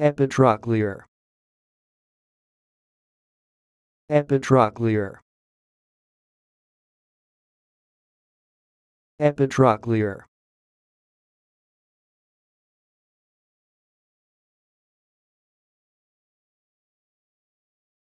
epitrochlear epitrochlear epitrochlear